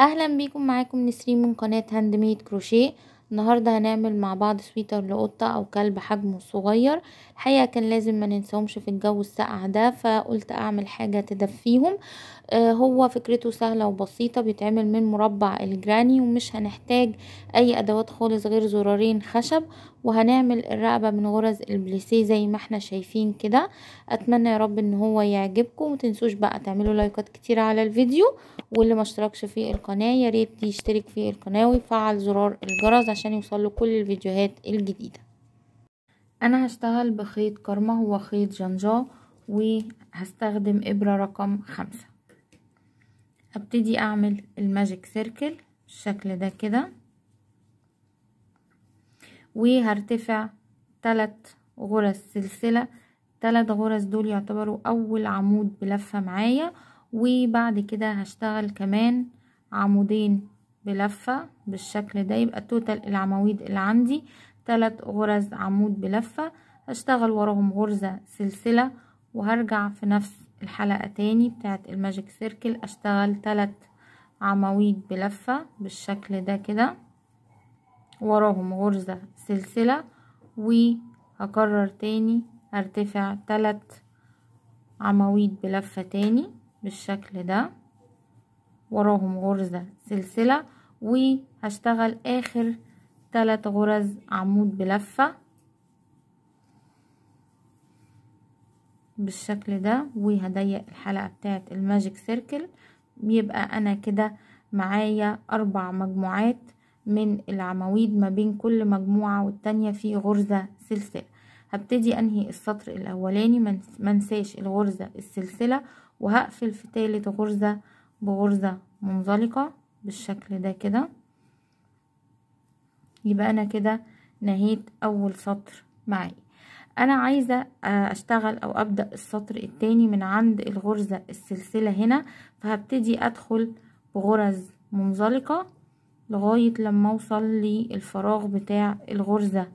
اهلا بيكم معاكم نسرين من قناه هاند ميد كروشيه النهاردة هنعمل مع بعض سويتر لقطة أو كلب حجمه صغير الحقيقة كان لازم ما ننساهمش في الجو الساقع ده فقلت أعمل حاجة تدفيهم آه هو فكرته سهلة وبسيطة بيتعمل من مربع الجراني ومش هنحتاج أي أدوات خالص غير زرارين خشب وهنعمل الرقبة من غرز البليسيه زي ما احنا شايفين كده أتمنى يا رب إن هو يعجبكم ومتنسوش بقى تعملوا لايكات كتير على الفيديو واللي ما اشتركش في القناة ياريت يشترك في القناة ويفعل زرار الجرس عشان عشان يوصلوا كل الفيديوهات الجديدة انا هشتغل بخيط كرمة هو خيط جنجاه وهستخدم ابرة رقم خمسة هبتدي اعمل الماجيك سيركل بالشكل ده كده وهرتفع تلات غرز سلسلة تلات غرز دول يعتبروا اول عمود بلفة معايا وبعد كده هشتغل كمان عمودين بلفة بالشكل ده يبقى توتال العواميد اللي عندي تلات غرز عمود بلفة هشتغل وراهم غرزة سلسلة وهرجع في نفس الحلقة تاني بتاعت الماجيك سيركل اشتغل تلات عواميد بلفة بالشكل ده كده وراهم غرزة سلسلة وهكرر تاني هرتفع تلات عواميد بلفة تاني بالشكل ده وراهم غرزة سلسلة وهشتغل اخر ثلاث غرز عمود بلفة بالشكل ده وهضيق الحلقة بتاعت الماجيك سيركل بيبقى انا كده معايا اربع مجموعات من العواميد ما بين كل مجموعة والتانية في غرزة سلسلة هبتدي انهي السطر الاولاني منساش الغرزة السلسلة وهقفل في تالت غرزة بغرزة منزلقة بالشكل ده كده يبقى انا كده نهيت اول سطر معايا انا عايزة آه، اشتغل او ابدأ السطر التاني من عند الغرزة السلسلة هنا فهبتدي ادخل بغرز منزلقة لغاية لما اوصل للفراغ بتاع الغرزة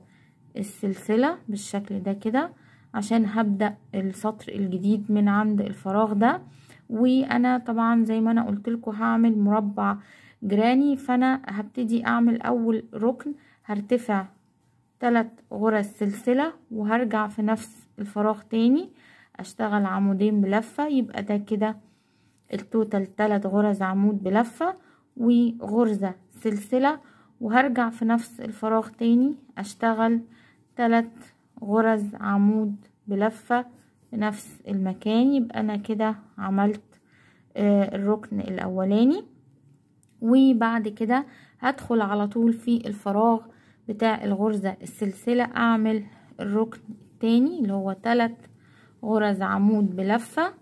السلسلة بالشكل ده كده عشان هبدأ السطر الجديد من عند الفراغ ده وانا طبعا زي ما انا قلت لكم هعمل مربع جراني فانا هبتدي اعمل اول ركن هرتفع ثلاث غرز سلسلة وهرجع في نفس الفراغ تاني اشتغل عمودين بلفة يبقى ده كده التوتال ثلاث غرز عمود بلفة وغرزة سلسلة وهرجع في نفس الفراغ تاني اشتغل ثلاث غرز عمود بلفة في نفس المكان يبقى انا كده عملت آه، الركن الاولاني وبعد كده هدخل على طول في الفراغ بتاع الغرزة السلسلة اعمل الركن التاني اللي هو تلات غرز عمود بلفة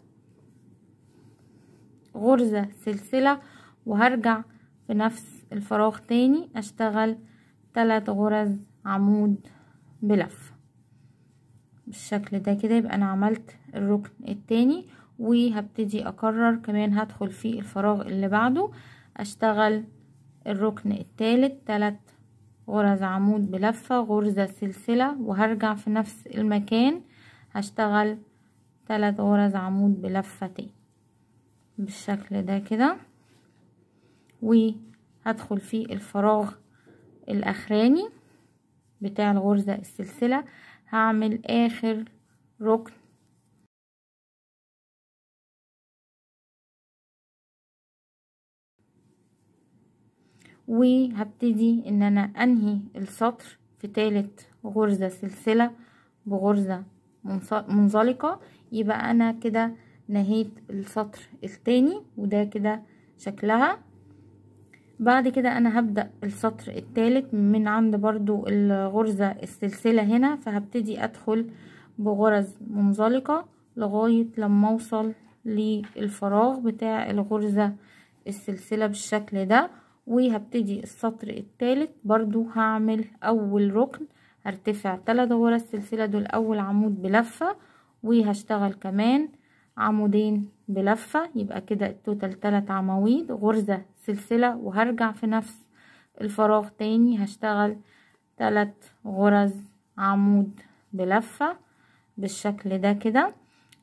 غرزة سلسلة وهرجع في نفس الفراغ تاني اشتغل تلات غرز عمود بلفة بالشكل ده كده يبقى انا عملت الركن التاني وهبتدي اكرر كمان هدخل في الفراغ اللي بعده اشتغل الركن الثالث ثلاث غرز عمود بلفة غرزة سلسلة وهرجع في نفس المكان هشتغل ثلاث غرز عمود بلفة تاني بالشكل ده كده وهدخل في الفراغ الاخراني بتاع الغرزة السلسلة هعمل اخر ركن وهبتدي ان انا انهي السطر في تالت غرزة سلسلة بغرزة منزلقة يبقى انا كده نهيت السطر التاني وده كده شكلها بعد كده انا هبدأ السطر التالت من عند برضو الغرزة السلسلة هنا فهبتدي ادخل بغرز منزلقة لغاية لما اوصل للفراغ بتاع الغرزة السلسلة بالشكل ده وهبتدي السطر الثالث برضو هعمل اول ركن هرتفع تلاتة ورا السلسلة دول اول عمود بلفة وهشتغل كمان عمودين بلفة يبقى كده التوتال تلات عواميد غرزة سلسلة وهرجع في نفس الفراغ تاني هشتغل تلات غرز عمود بلفة بالشكل ده كده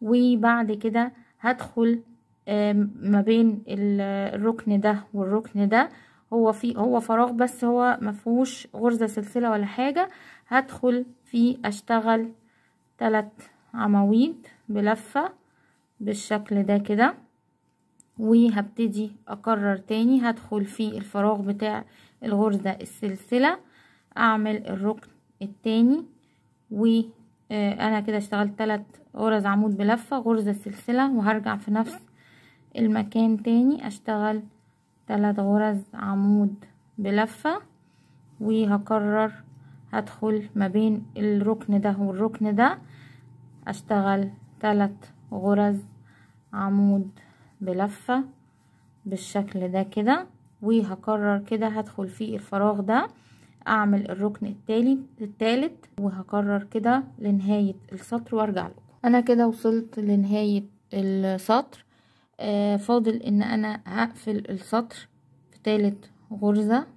وبعد كده هدخل ما بين الركن ده والركن ده هو في هو فراغ بس هو مفهوش غرزة سلسلة ولا حاجة هدخل فيه اشتغل تلات عواميد بلفة بالشكل ده كده وهبتدي اكرر تاني هدخل في الفراغ بتاع الغرزة السلسلة اعمل الركن التاني وانا آه، كده اشتغلت تلات غرز عمود بلفة غرزة سلسلة وهرجع في نفس المكان تاني اشتغل تلات غرز عمود بلفة وهكرر هدخل ما بين الركن ده والركن ده اشتغل تلات غرز عمود بلفة بالشكل ده كده وهكرر كده هدخل في الفراغ ده اعمل الركن التالي التالت وهكرر كده لنهاية السطر وارجع لكم انا كده وصلت لنهاية السطر آه فاضل ان انا هقفل السطر في تالت غرزة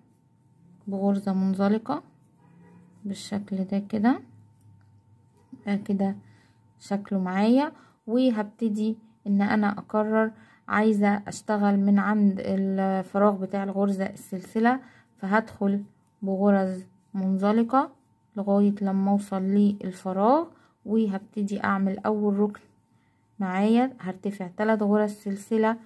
بغرزة منزلقة بالشكل ده كده آه، كده شكله معايا وهبتدي ان انا اقرر عايزة اشتغل من عند الفراغ بتاع الغرزة السلسلة فهدخل بغرز منزلقة لغاية لما اوصل للفراغ وهبتدي اعمل اول ركن معايا هرتفع ثلاث غرز سلسلة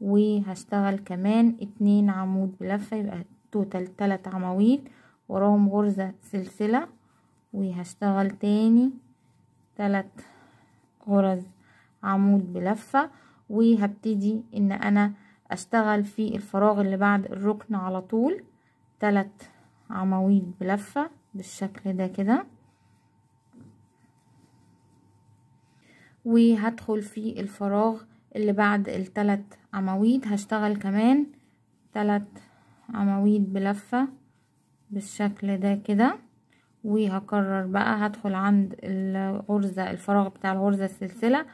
وهشتغل كمان اتنين عمود بلفة يبقى توتال تلات عواميد وراهم غرزة سلسلة وهشتغل تاني تلات غرز عمود بلفة وهبتدي ان انا اشتغل في الفراغ اللي بعد الركن على طول تلات عواميد بلفة بالشكل ده كده وهدخل في الفراغ اللي بعد التلات عواميد هشتغل كمان تلات عواميد بلفة بالشكل ده كده وهكرر بقى هدخل عند الغرزة الفراغ بتاع الغرزة السلسلة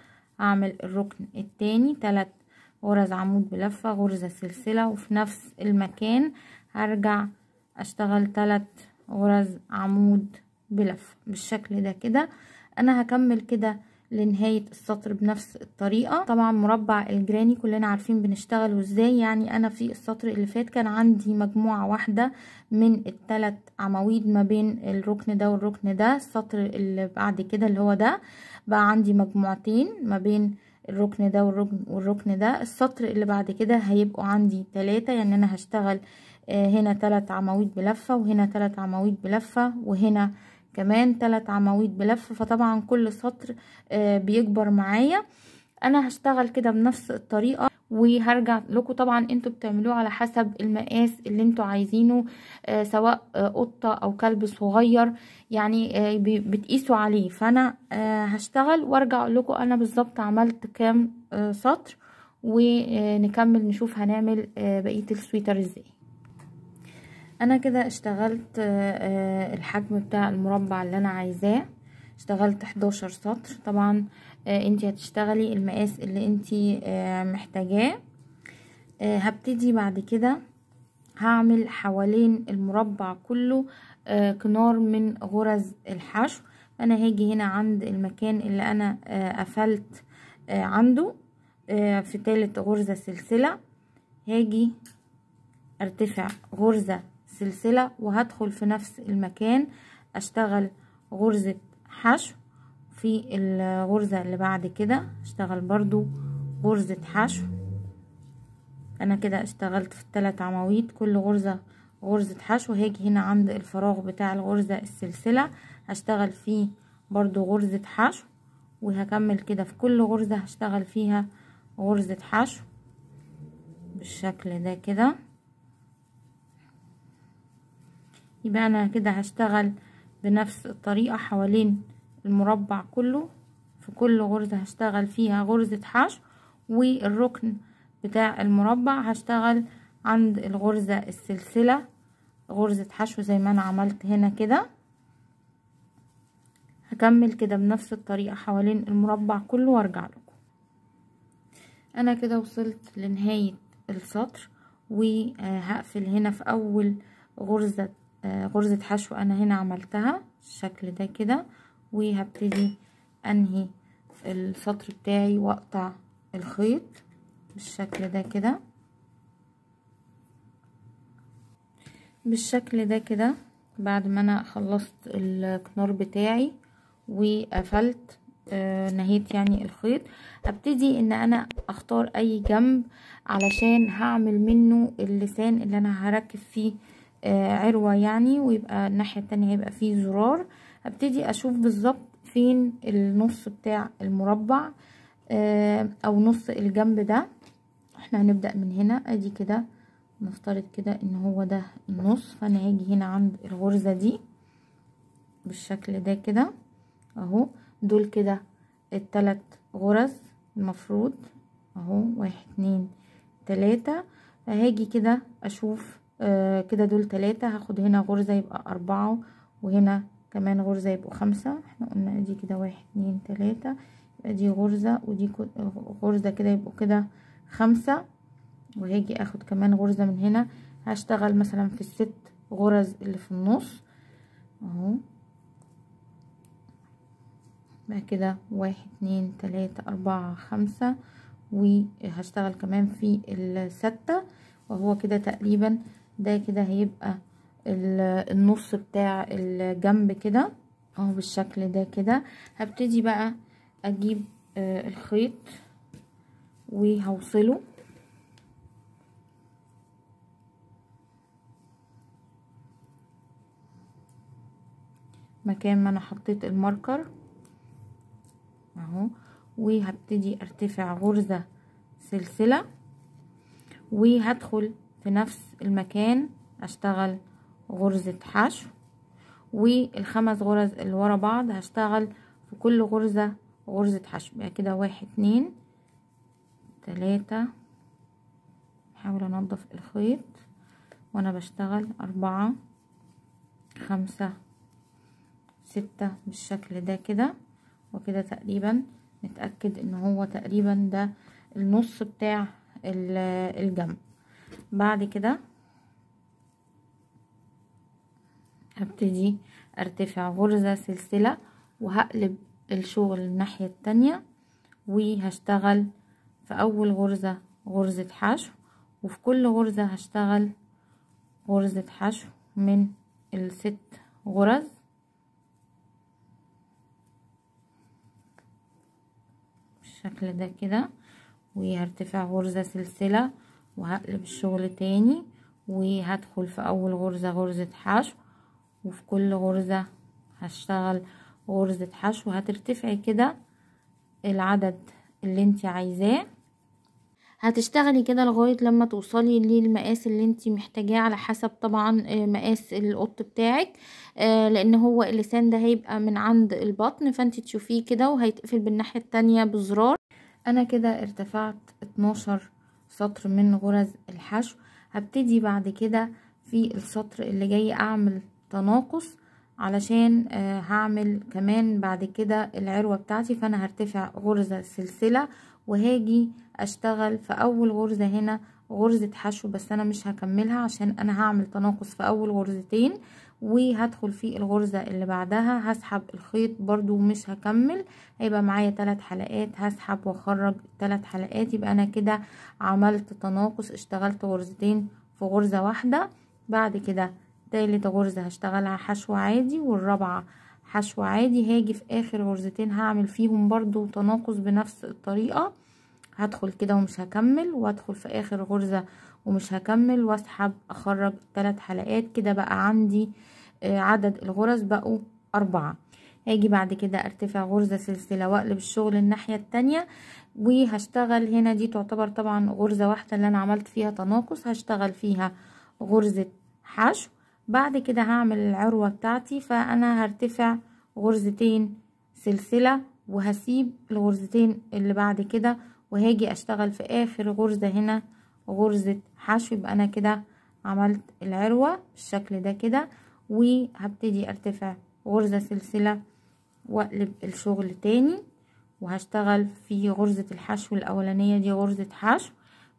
هعمل الركن التاني تلات غرز عمود بلفة غرزة سلسلة وفي نفس المكان هرجع اشتغل تلات غرز عمود بلفة بالشكل ده كده انا هكمل كده لنهاية السطر بنفس الطريقة طبعا مربع الجراني كلنا عارفين بنشتغله ازاي يعني انا في السطر اللي فات كان عندي مجموعة واحدة من الثلاث عواميد ما بين الركن ده والركن ده السطر اللي بعد كده اللي هو ده بقى عندي مجموعتين ما بين الركن ده والركن, والركن ده السطر اللي بعد كده هيبقوا عندي ثلاثة يعني انا هشتغل آه، هنا ثلاث عواميد بلفة وهنا ثلاث عواميد بلفة وهنا كمان تلات عواميد بلف فطبعا كل سطر آه، بيكبر معايا انا هشتغل كده بنفس الطريقه وهرجع لكم طبعا انتوا بتعملوه على حسب المقاس اللي انتوا عايزينه آه، سواء آه، قطه او كلب صغير يعني بتقيسوا عليه فانا هشتغل وارجع لكم انا بالظبط عملت كام سطر ونكمل نشوف هنعمل بقيه السويتر ازاي انا كده اشتغلت آه، آه، الحجم بتاع المربع اللي انا عايزاه اشتغلت 11 سطر طبعا آه، انت هتشتغلي المقاس اللي انت محتاجاه هبتدي بعد كده هعمل حوالين المربع كله كنار من غرز الحشو انا هاجي هنا عند المكان اللي انا قفلت عنده في تالت غرزة سلسلة هاجي ارتفع غرزة سلسلة وهدخل في نفس المكان اشتغل غرزة حشو في الغرزة اللي بعد كده اشتغل برضو غرزة حشو انا كده اشتغلت في الثلاث عواميد كل غرزة غرزة حشو هاجي هنا عند الفراغ بتاع الغرزة السلسلة هشتغل فيه برضو غرزة حشو وهكمل كده في كل غرزة هشتغل فيها غرزة حشو بالشكل ده كده يبقى انا كده هشتغل بنفس الطريقة حوالين المربع كله في كل غرزة هشتغل فيها غرزة حشو والركن بتاع المربع هشتغل عند الغرزة السلسلة غرزة حشو زي ما انا عملت هنا كده هكمل كده بنفس الطريقة حوالين المربع كله وارجع لكم انا كده وصلت لنهاية السطر وهقفل هنا في اول غرزة آه، غرزة حشو انا هنا عملتها الشكل ده كده وهبتدي انهي السطر بتاعي واقطع الخيط بالشكل ده كده بالشكل ده كده بعد ما انا خلصت الكنار بتاعي وقفلت آه، نهيت يعني الخيط ابتدي ان انا اختار اي جنب علشان هعمل منه اللسان اللي انا هركب فيه آه، عروة يعني ويبقى الناحية التانية هيبقى فيه زرار ابتدي اشوف بالظبط فين النص بتاع المربع آه، او نص الجنب ده احنا هنبدأ من هنا ادي كده نفترض كده ان هو ده النص فانا هاجي هنا عند الغرزة دي بالشكل ده كده اهو دول كده التلات غرز المفروض اهو واحد اتنين تلاتة هاجي كده اشوف آه، كده دول تلاتة هاخد هنا غرزة يبقى أربعة وهنا كمان غرزة يبقوا خمسة احنا قلنا ادي كده واحد اتنين تلاتة يبقى دي غرزة ودي غرزة كده يبقوا كده خمسة وهاجي اخد كمان غرزة من هنا هشتغل مثلا في الست غرز اللي في النص اهو بقى كده واحد اتنين تلاتة اربعة خمسة وهشتغل كمان في الستة وهو كده تقريبا ده كده هيبقى النص بتاع الجنب كده اهو بالشكل ده كده هبتدي بقى اجيب آه، الخيط وهوصله مكان ما انا حطيت الماركر اهو وهبتدي ارتفع غرزة سلسلة وهدخل في نفس المكان هشتغل غرزة حشو والخمس غرز اللي ورا بعض هشتغل في كل غرزة غرزة حشو يبقى كده واحد اتنين تلاتة احاول انضف الخيط وانا بشتغل اربعة خمسة ستة بالشكل ده كده وكده تقريبا نتأكد ان هو تقريبا ده النص بتاع الجنب بعد كده هبتدي ارتفع غرزة سلسلة وهقلب الشغل الناحية التانية وهشتغل في اول غرزة غرزة حشو وفي كل غرزة هشتغل غرزة حشو من الست غرز بالشكل ده كده وهرتفع غرزة سلسلة وهقلب الشغل تاني وهدخل في اول غرزة غرزة حشو وفي كل غرزة هشتغل غرزة حشو هترتفعي كده العدد اللي انت عايزاه هتشتغلي كده لغاية لما توصلي للمقاس اللي انت محتاجاه على حسب طبعا آه، مقاس القط بتاعك آه، لان هو اللسان ده هيبقى من عند البطن فانت تشوفيه كده وهيتقفل بالناحية التانية بزرار انا كده ارتفعت 12 سطر من غرز الحشو هبتدي بعد كده في السطر اللي جاي اعمل تناقص علشان آه هعمل كمان بعد كده العروة بتاعتي فانا هرتفع غرزة سلسلة وهاجي اشتغل في اول غرزة هنا غرزة حشو بس انا مش هكملها عشان انا هعمل تناقص في اول غرزتين وهدخل في الغرزة اللي بعدها هسحب الخيط برضو مش هكمل هيبقى معايا ثلاث حلقات هسحب واخرج ثلاث حلقات يبقى انا كده عملت تناقص اشتغلت غرزتين في غرزة واحدة بعد كده تالت غرزة هشتغلها حشو عادي والرابعة حشو عادي هاجي في اخر غرزتين هعمل فيهم برضو تناقص بنفس الطريقة هدخل كده ومش هكمل وادخل في اخر غرزة ومش هكمل واسحب اخرج ثلاث حلقات كده بقى عندي آه، عدد الغرز بقوا اربعة هاجي بعد كده ارتفع غرزة سلسلة واقلب الشغل الناحية التانية وهشتغل هنا دي تعتبر طبعا غرزة واحدة اللي انا عملت فيها تناقص هشتغل فيها غرزة حشو بعد كده هعمل العروة بتاعتي فانا هرتفع غرزتين سلسلة وهسيب الغرزتين اللي بعد كده وهاجي اشتغل في اخر غرزة هنا غرزة حشو يبقى انا كده عملت العروة بالشكل ده كده وهبتدي ارتفع غرزة سلسلة واقلب الشغل تاني وهشتغل في غرزة الحشو الاولانية دي غرزة حشو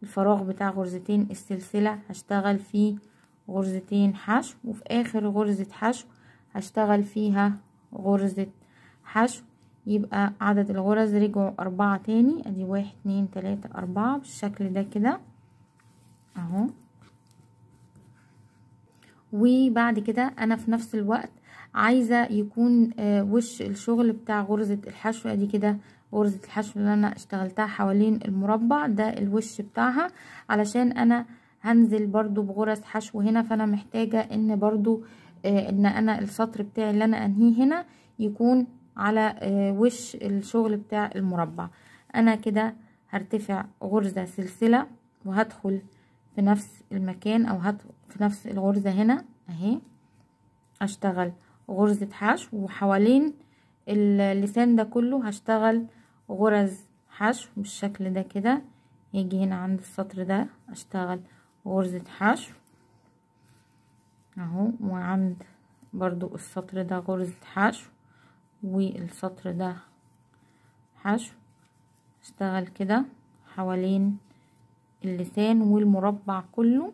الفراغ بتاع غرزتين السلسلة هشتغل فيه غرزتين حشو وفي اخر غرزة حشو هشتغل فيها غرزة حشو يبقى عدد الغرز رجعوا أربعة تاني أدي واحد اتنين تلاتة أربعة بالشكل ده كده أهو وبعد كده أنا في نفس الوقت عايزة يكون آه وش الشغل بتاع غرزة الحشو أدي كده غرزة الحشو اللي أنا اشتغلتها حوالين المربع ده الوش بتاعها علشان أنا هنزل برضو بغرز حشو هنا فأنا محتاجة إن برضو آه إن أنا السطر بتاعي اللي أنا أنهيه هنا يكون على آه، وش الشغل بتاع المربع انا كده هرتفع غرزة سلسلة وهدخل في نفس المكان او في نفس الغرزة هنا اهي اشتغل غرزة حشو وحوالين اللسان ده كله هشتغل غرز حشو بالشكل ده كده يجي هنا عند السطر ده اشتغل غرزة حشو اهو وعند برضو السطر ده غرزة حشو والسطر ده حشو اشتغل كده حوالين اللسان والمربع كله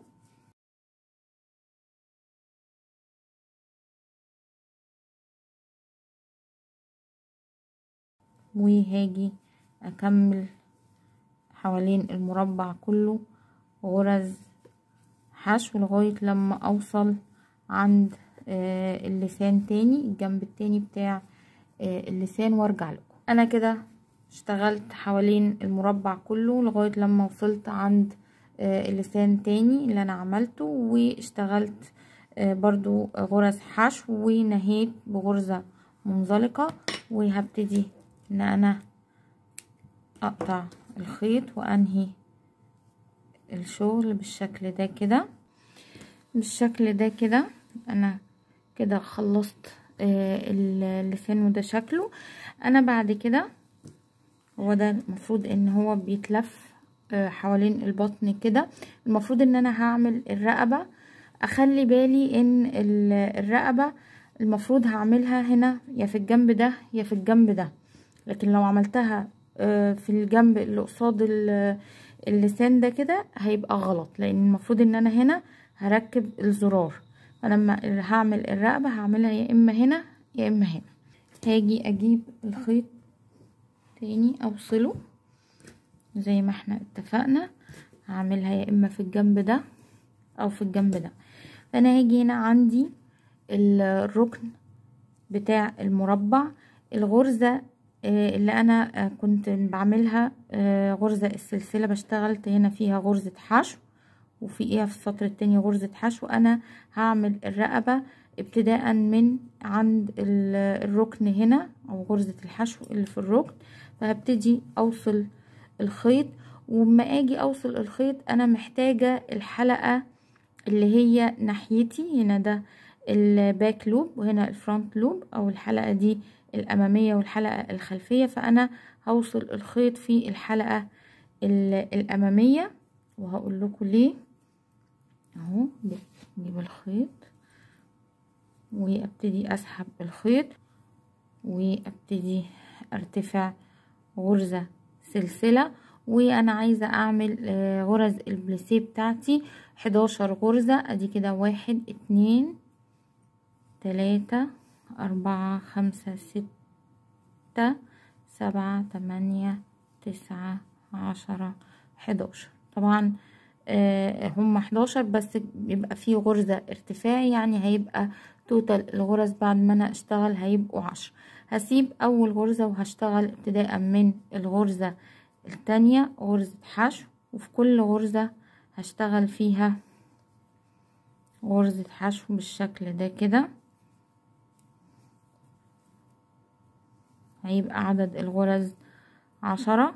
وهاجي اكمل حوالين المربع كله غرز حشو لغاية لما اوصل عند آه، اللسان تاني الجنب التاني بتاع آه، اللسان وارجع لكم انا كده اشتغلت حوالين المربع كله لغاية لما وصلت عند آه، اللسان تاني اللي انا عملته واشتغلت آه، برضو غرز حشو ونهيت بغرزة منزلقة وهبتدي ان انا اقطع الخيط وانهي الشغل بالشكل ده كده بالشكل ده كده انا كده خلصت آه، اللسان وده شكله انا بعد كده هو ده المفروض ان هو بيتلف آه، حوالين البطن كده المفروض ان انا هعمل الرقبة اخلي بالي ان الرقبة المفروض هعملها هنا يا في الجنب ده يا في الجنب ده لكن لو عملتها آه، في الجنب اللي قصاد اللسان ده كده هيبقى غلط لان المفروض ان انا هنا هركب الزرار فلما هعمل الرقبة هعملها يا اما هنا يا اما هنا هاجي اجيب الخيط تاني اوصله زي ما احنا اتفقنا هعملها يا اما في الجنب ده او في الجنب ده فانا هاجي هنا عندي الركن بتاع المربع الغرزة آه، اللي انا آه، كنت بعملها آه، غرزة السلسلة بشتغلت هنا فيها غرزة حشو وفي ايه في السطر التاني غرزة حشو انا هعمل الرقبة ابتداء من عند الركن هنا او غرزة الحشو اللي في الركن فهبتدي اوصل الخيط وما اجي اوصل الخيط انا محتاجة الحلقة اللي هي ناحيتي هنا ده الباك لوب وهنا الفرونت لوب او الحلقة دي الامامية والحلقة الخلفية فانا هوصل الخيط في الحلقة الامامية وهقول لكم ليه اهو نجيب الخيط وابتدي اسحب الخيط وابتدي ارتفع غرزة سلسلة وانا عايزة اعمل آه، غرز البليسيه بتاعتي حداشر غرزة ادي كده واحد اتنين تلاتة اربعة خمسة ستة سبعة تمانية تسعة عشرة حداشر طبعا آه، هم 11 بس بيبقى فيه غرزة ارتفاعي يعني هيبقى توتال الغرز بعد ما انا اشتغل هيبقوا 10 هسيب اول غرزة وهشتغل ابتداء من الغرزة التانية غرزة حشو وفي كل غرزة هشتغل فيها غرزة حشو بالشكل ده كده هيبقى عدد الغرز عشرة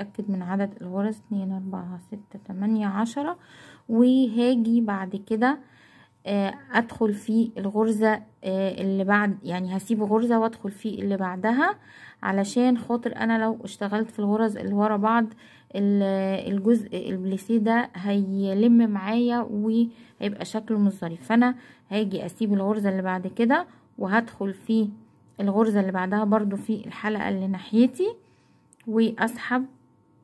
اتأكد من عدد الغرز اتنين اربعة ستة تمانية عشرة وهاجي بعد كده آه، ادخل في الغرزة آه، اللي بعد يعني هسيب غرزة وادخل في اللي بعدها علشان خاطر انا لو اشتغلت في الغرز اللي ورا بعض الجزء البليسيه ده هيلم معايا وهيبقى شكله مش ظريف فانا هاجي اسيب الغرزة اللي بعد كده وهدخل في الغرزة اللي بعدها برضو في الحلقة اللي ناحيتي واسحب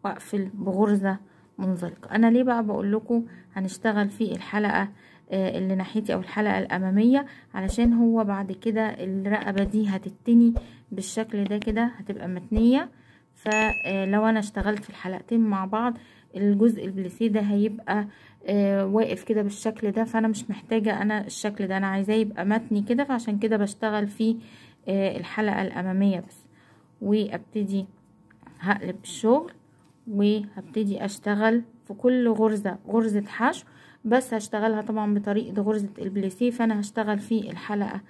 واقفل بغرزة منزلقة انا ليه بقى بقول لكم هنشتغل في الحلقة آه، اللي ناحيتي او الحلقة الامامية علشان هو بعد كده الرقبة دي هتتني بالشكل ده كده هتبقى متنية فلو آه، انا اشتغلت في الحلقتين مع بعض الجزء البليسيه ده هيبقى آه، واقف كده بالشكل ده فانا مش محتاجة انا الشكل ده انا عايزاه يبقى متني كده فعشان كده بشتغل في الحلقة الامامية بس وابتدي هقلب الشغل وهبتدي اشتغل في كل غرزة غرزة حشو بس هشتغلها طبعا بطريقة غرزة البليسيه فانا هشتغل في الحلقة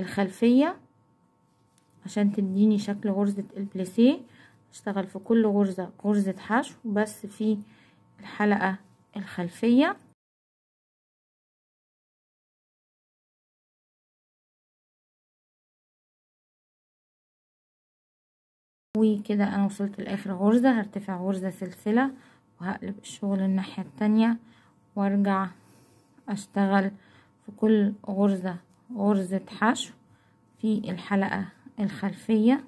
الخلفية عشان تديني شكل غرزة البليسيه هشتغل في كل غرزة غرزة حشو بس في الحلقة الخلفية وكده انا وصلت لاخر غرزة هرتفع غرزة سلسلة وهقلب الشغل الناحية التانية وارجع اشتغل في كل غرزة غرزة حشو في الحلقة الخلفية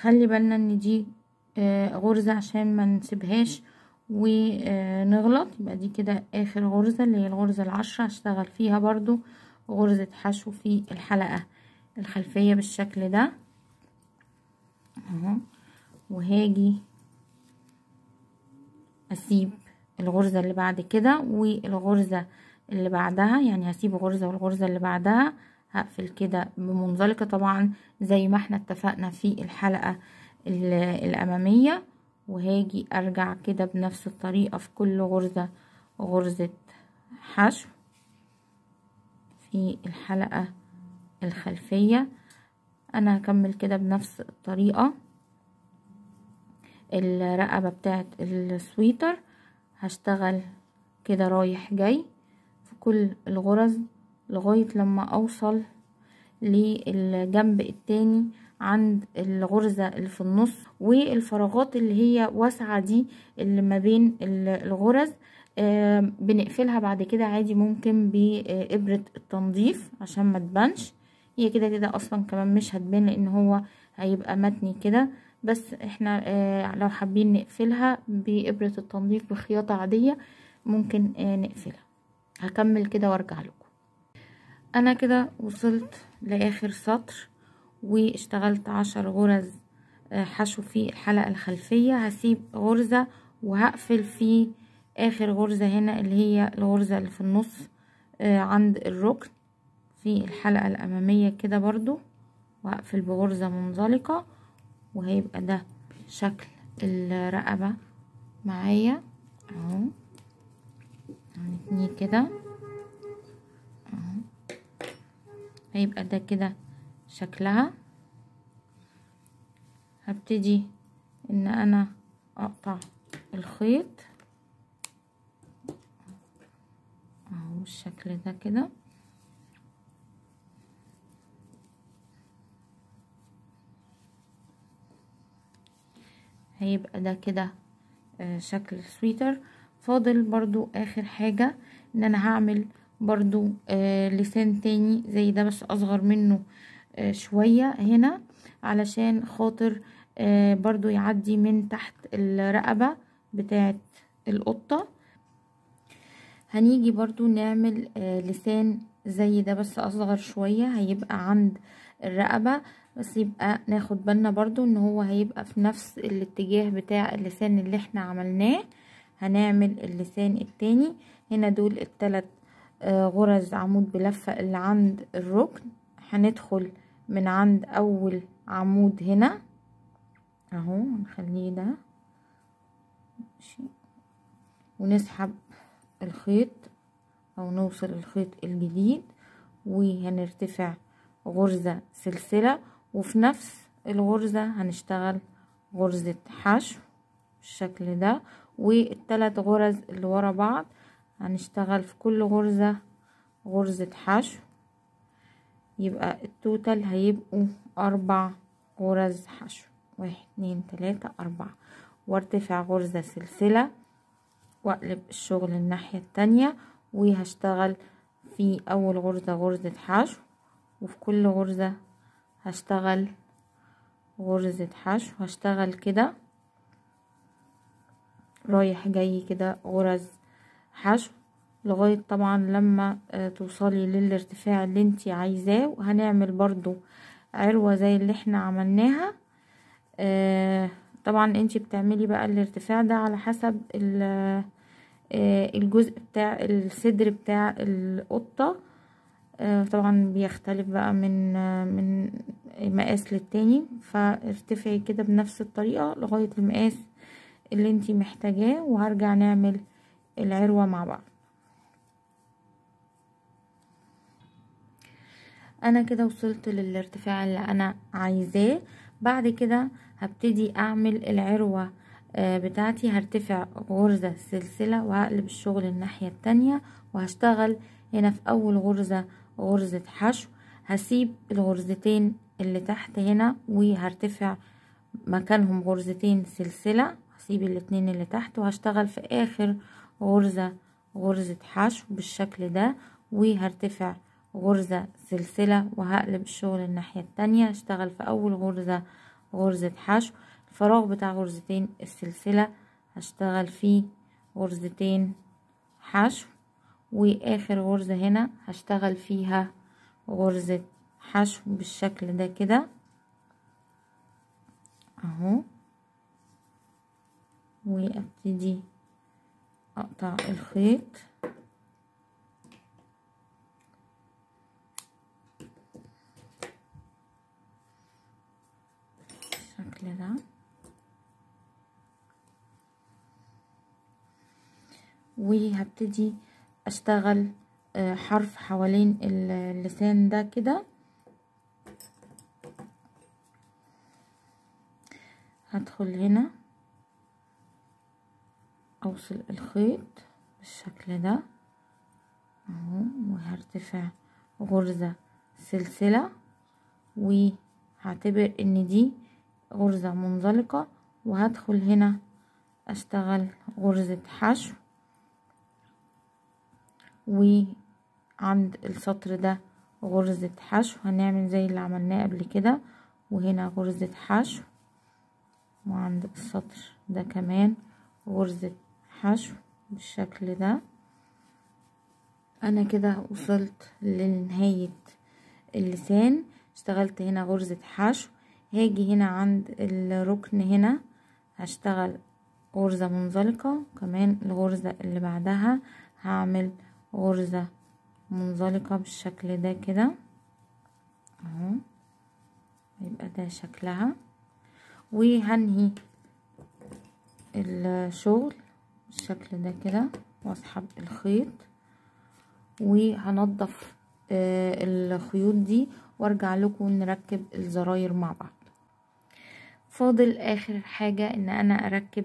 خلي بالنا ان دي آه، غرزة عشان ما نسيبهاش ونغلط يبقى دي كده اخر غرزة اللي هي الغرزة العشرة هشتغل فيها برضو غرزة حشو في الحلقة الخلفية بالشكل ده اهو وهاجي اسيب الغرزة اللي بعد كده والغرزة اللي بعدها يعني هسيب غرزة والغرزة اللي بعدها هقفل كده بمنزلقة طبعا زي ما احنا اتفقنا في الحلقة الامامية وهاجي ارجع كده بنفس الطريقة في كل غرزة غرزة حشو في الحلقة الخلفية انا هكمل كده بنفس الطريقة الرقبة بتاعت السويتر هشتغل كده رايح جاي في كل الغرز لغاية لما اوصل للجنب التاني عند الغرزة اللي في النص والفراغات اللي هي واسعة دي اللي ما بين الغرز بنقفلها بعد كده عادي ممكن بإبرة التنظيف عشان ما تبانش هي كده كده اصلا كمان مش هتبان لان هو هيبقى متني كده بس احنا آه لو حابين نقفلها بابره التنظيف بخياطه عاديه ممكن آه نقفلها هكمل كده وارجع لكم انا كده وصلت لاخر سطر واشتغلت عشر غرز آه، حشو في الحلقه الخلفيه هسيب غرزه وهقفل في اخر غرزه هنا اللي هي الغرزه اللي في النص آه، عند الركن في الحلقة الأمامية كده برضو وأقفل بغرزة منزلقة وهيبقى ده شكل الرقبة معايا اهو هنتنيه كده اهو هيبقى ده كده شكلها هبتدي ان انا اقطع الخيط اهو الشكل ده كده هيبقى ده كده آه، شكل السويتر فاضل برضو اخر حاجة ان انا هعمل برضو آه، لسان تاني زي ده بس اصغر منه آه، شوية هنا علشان خاطر برضو يعدي من تحت الرقبة بتاعت القطة هنيجي برضو نعمل لسان زي ده بس اصغر شوية هيبقى عند الرقبة بس يبقى ناخد بالنا برضو ان هو هيبقى في نفس الاتجاه بتاع اللسان اللي احنا عملناه هنعمل اللسان التاني هنا دول التلات آه، غرز عمود بلفة اللي عند الركن هندخل من عند اول عمود هنا اهو نخليه ده ونسحب الخيط او نوصل الخيط الجديد وهنرتفع غرزة سلسلة وفي نفس الغرزة هنشتغل غرزة حشو بالشكل ده والتلات غرز اللي ورا بعض هنشتغل في كل غرزة غرزة حشو يبقى التوتال هيبقوا أربع غرز حشو واحد اتنين تلاتة أربعة وارتفع غرزة سلسلة واقلب الشغل الناحية التانية وهشتغل في أول غرزة غرزة حشو وفي كل غرزة هشتغل غرزة حشو هشتغل كده رايح جاي كده غرز حشو لغاية طبعا لما آه، توصلي للارتفاع اللي انتي عايزاه وهنعمل برضو عروة زي اللي احنا عملناها آه، طبعا انتي بتعملي بقى الارتفاع ده على حسب آه، الجزء بتاع الصدر بتاع القطة آه، طبعا بيختلف بقى من آه، من مقاس للتاني فارتفعي كده بنفس الطريقة لغاية المقاس اللي انتي محتاجاه وهرجع نعمل العروة مع بعض انا كده وصلت للارتفاع اللي انا عايزاه بعد كده هبتدي اعمل العروة آه، بتاعتي هرتفع غرزة سلسلة وهقلب الشغل الناحية التانية وهشتغل هنا في اول غرزة غرزة حشو هسيب الغرزتين اللي تحت هنا وهرتفع مكانهم غرزتين سلسلة هسيب الاتنين اللي تحت وهشتغل في اخر غرزة غرزة حشو بالشكل ده وهرتفع غرزة سلسلة وهقلب الشغل الناحية التانية هشتغل في اول غرزة غرزة حشو الفراغ بتاع غرزتين السلسلة هشتغل فيه غرزتين حشو واخر غرزة هنا هشتغل فيها غرزة حشو بالشكل ده كده اهو وابتدي اقطع الخيط بالشكل ده وهبتدي اشتغل آه، حرف حوالين اللسان ده كده هدخل هنا اوصل الخيط بالشكل ده اهو وهرتفع غرزة سلسلة وهعتبر ان دي غرزة منزلقة وهدخل هنا اشتغل غرزة حشو وعند السطر ده غرزة حشو هنعمل زي اللي عملناه قبل كده وهنا غرزة حشو وعند السطر ده كمان غرزة حشو بالشكل ده انا كده وصلت لنهاية اللسان اشتغلت هنا غرزة حشو هاجي هنا عند الركن هنا هشتغل غرزة منزلقة كمان الغرزة اللي بعدها هعمل غرزة منزلقة بالشكل ده كده اهو يبقى ده شكلها وهنهي الشغل بالشكل ده كده واسحب الخيط وهنضف آه الخيوط دي وارجع لكم نركب الزراير مع بعض فاضل اخر حاجة ان انا اركب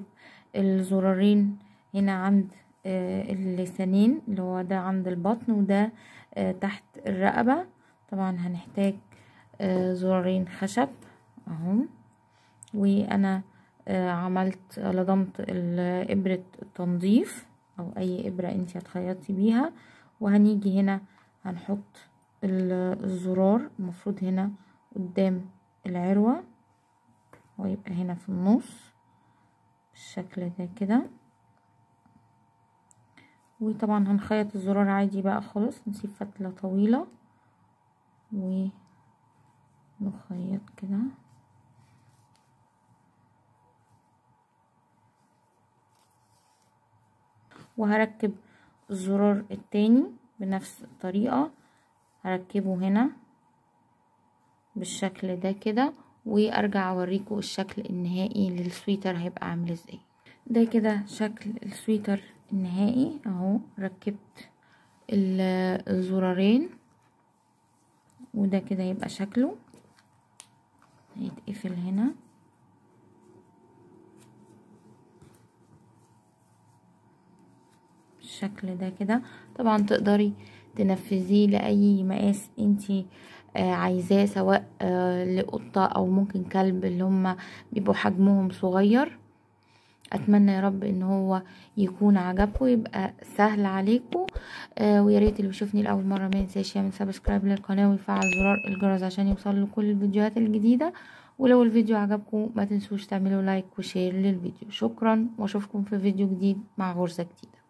الزرارين هنا عند آه، اللسانين اللي هو ده عند البطن وده آه، تحت الرقبة طبعا هنحتاج آه، زرارين خشب اهم وانا عملت لضمت ابرة التنظيف او اي ابرة انت هتخيطي بيها وهنيجي هنا هنحط الزرار المفروض هنا قدام العروة ويبقى هنا في النص بالشكل ده كده وطبعا هنخيط الزرار عادي بقى خالص نسيب فتلة طويلة ونخيط كده وهركب الزرار التاني بنفس الطريقة هركبه هنا بالشكل ده كده وارجع اوريكم الشكل النهائي للسويتر هيبقى عامل ازاي ده كده شكل السويتر النهائي اهو ركبت الزرارين وده كده يبقى شكله هيتقفل هنا بالشكل ده كده طبعا تقدري تنفذيه لاي مقاس انتي آه عايزاه سواء آه لقطه او ممكن كلب اللي هم بيبقوا حجمهم صغير اتمنى يا رب ان هو يكون عجبكم يبقى سهل عليكم آه ويا ريت اللي بيشوفني لاول مره ما ينساش يعمل سبسكرايب للقناه ويفعل زرار الجرس عشان يوصل له كل الفيديوهات الجديده ولو الفيديو عجبكم ما تنسوش تعملوا لايك وشير للفيديو شكرا واشوفكم في فيديو جديد مع غرزه جديده